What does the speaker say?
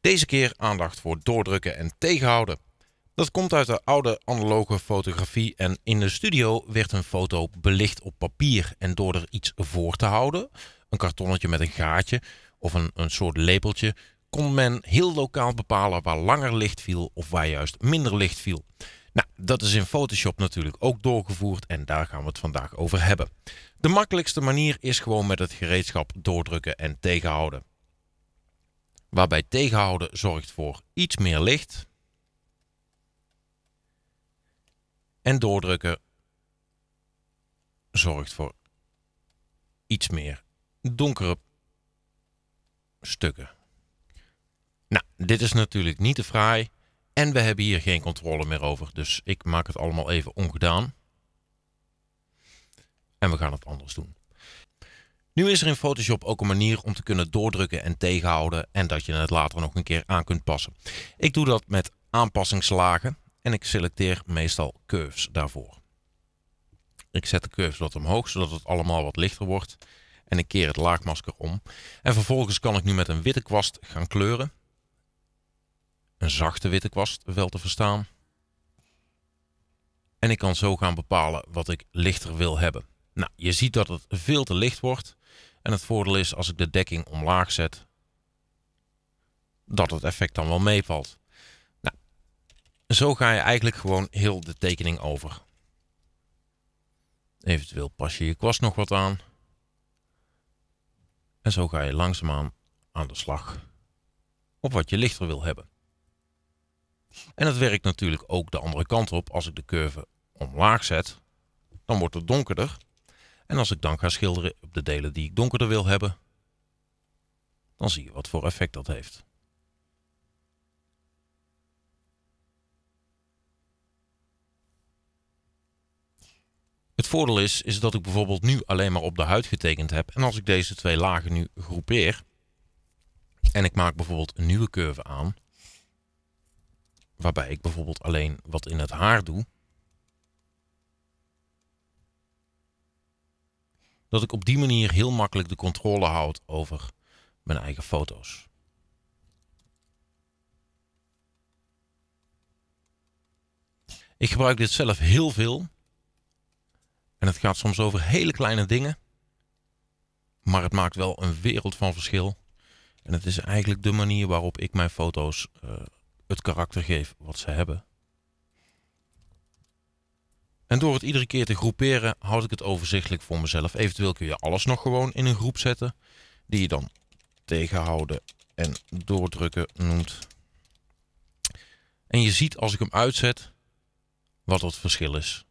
Deze keer aandacht voor doordrukken en tegenhouden. Dat komt uit de oude analoge fotografie en in de studio werd een foto belicht op papier. En door er iets voor te houden, een kartonnetje met een gaatje of een, een soort lepeltje, kon men heel lokaal bepalen waar langer licht viel of waar juist minder licht viel. Nou, dat is in Photoshop natuurlijk ook doorgevoerd en daar gaan we het vandaag over hebben. De makkelijkste manier is gewoon met het gereedschap doordrukken en tegenhouden waarbij tegenhouden zorgt voor iets meer licht. En doordrukken zorgt voor iets meer donkere stukken. Nou, dit is natuurlijk niet te fraai. En we hebben hier geen controle meer over. Dus ik maak het allemaal even ongedaan. En we gaan het anders doen. Nu is er in Photoshop ook een manier om te kunnen doordrukken en tegenhouden en dat je het later nog een keer aan kunt passen. Ik doe dat met aanpassingslagen en ik selecteer meestal curves daarvoor. Ik zet de curves wat omhoog, zodat het allemaal wat lichter wordt. En ik keer het laagmasker om. En vervolgens kan ik nu met een witte kwast gaan kleuren. Een zachte witte kwast, wel te verstaan. En ik kan zo gaan bepalen wat ik lichter wil hebben. Nou, je ziet dat het veel te licht wordt. En het voordeel is, als ik de dekking omlaag zet, dat het effect dan wel meevalt. Nou, zo ga je eigenlijk gewoon heel de tekening over. Eventueel pas je je kwast nog wat aan. En zo ga je langzaamaan aan de slag op wat je lichter wil hebben. En dat werkt natuurlijk ook de andere kant op. Als ik de curve omlaag zet, dan wordt het donkerder. En als ik dan ga schilderen op de delen die ik donkerder wil hebben, dan zie je wat voor effect dat heeft. Het voordeel is, is dat ik bijvoorbeeld nu alleen maar op de huid getekend heb. En als ik deze twee lagen nu groepeer en ik maak bijvoorbeeld een nieuwe curve aan, waarbij ik bijvoorbeeld alleen wat in het haar doe, dat ik op die manier heel makkelijk de controle houd over mijn eigen foto's. Ik gebruik dit zelf heel veel. En het gaat soms over hele kleine dingen. Maar het maakt wel een wereld van verschil. En het is eigenlijk de manier waarop ik mijn foto's eh, het karakter geef wat ze hebben. En door het iedere keer te groeperen houd ik het overzichtelijk voor mezelf. Eventueel kun je alles nog gewoon in een groep zetten. Die je dan tegenhouden en doordrukken noemt. En je ziet als ik hem uitzet wat het verschil is.